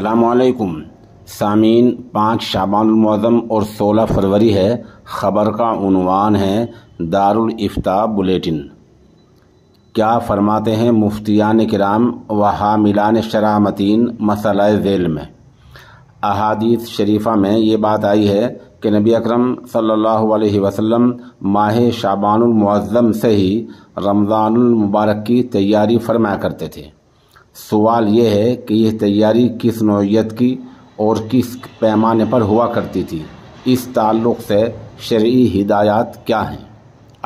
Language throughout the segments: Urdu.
السلام علیکم سامعین پانچ شابان المعظم اور سولہ فروری ہے خبر کا عنوان ہے الافتہ بلیٹن کیا فرماتے ہیں مفتیان کرام و حاملان شرامتین مسئلہ ذیل میں احادیث شریفہ میں یہ بات آئی ہے کہ نبی اکرم صلی اللہ علیہ وسلم ماہ شعبان المعظم سے ہی رمضان المبارک کی تیاری فرمایا کرتے تھے سوال یہ ہے کہ یہ تیاری کس نوعیت کی اور کس پیمانے پر ہوا کرتی تھی اس تعلق سے شرعی ہدایات کیا ہیں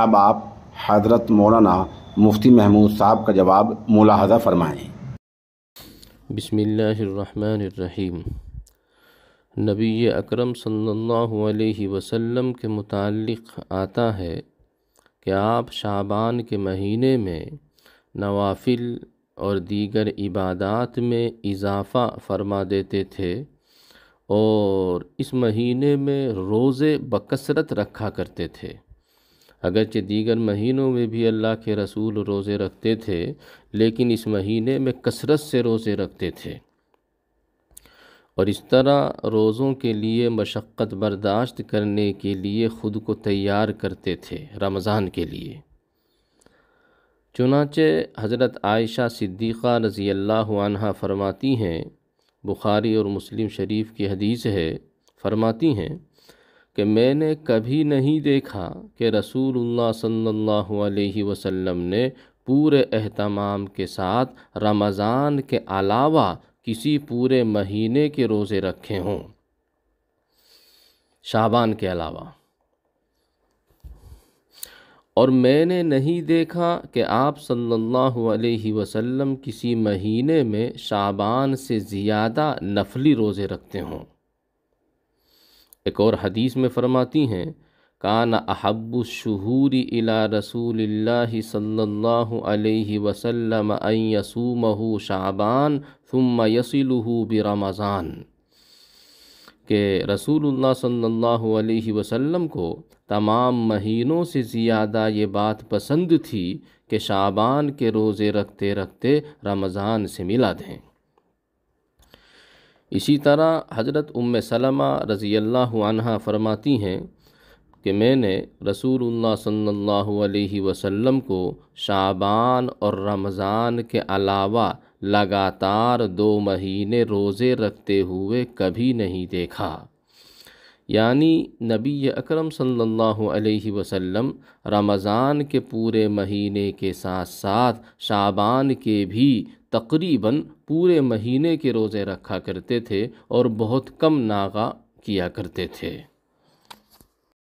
اب آپ حضرت مولانا مفتی محمود صاحب کا جواب ملاحظہ فرمائیں بسم اللہ الرحمن الرحیم نبی اکرم صلی اللہ علیہ وسلم کے متعلق آتا ہے کہ آپ شعبان کے مہینے میں نوافل اور دیگر عبادات میں اضافہ فرما دیتے تھے اور اس مہینے میں روزے بکثرت رکھا کرتے تھے اگرچہ دیگر مہینوں میں بھی اللہ کے رسول روزے رکھتے تھے لیکن اس مہینے میں کثرت سے روزے رکھتے تھے اور اس طرح روزوں کے لیے مشقت برداشت کرنے کے لیے خود کو تیار کرتے تھے رمضان کے لیے چنانچہ حضرت عائشہ صدیقہ رضی اللہ عنہ فرماتی ہیں بخاری اور مسلم شریف کی حدیث ہے فرماتی ہیں کہ میں نے کبھی نہیں دیکھا کہ رسول اللہ صلی اللہ علیہ وسلم نے پورے اہتمام کے ساتھ رمضان کے علاوہ کسی پورے مہینے کے روزے رکھے ہوں شابان کے علاوہ اور میں نے نہیں دیکھا کہ آپ صلی اللہ علیہ وسلم کسی مہینے میں شعبان سے زیادہ نفلی روزے رکھتے ہوں ایک اور حدیث میں فرماتی ہیں کان احب الشہور الی رسول اللہ صلی اللہ علیہ وسلم ان یسومہ شعبان ثم الب برمضان کہ رسول اللہ صلی اللہ علیہ وسلم کو تمام مہینوں سے زیادہ یہ بات پسند تھی کہ شعبان کے روزے رکھتے رکھتے رمضان سے ملا دیں اسی طرح حضرت ام سلمہ رضی اللہ عنہ فرماتی ہیں کہ میں نے رسول اللہ صلی اللہ علیہ وسلم کو شعبان اور رمضان کے علاوہ لگاتار دو مہینے روزے رکھتے ہوئے کبھی نہیں دیکھا یعنی نبی اکرم صلی اللہ علیہ وسلم رمضان کے پورے مہینے کے ساتھ ساتھ شابان کے بھی تقریباً پورے مہینے کے روزے رکھا کرتے تھے اور بہت کم ناغہ کیا کرتے تھے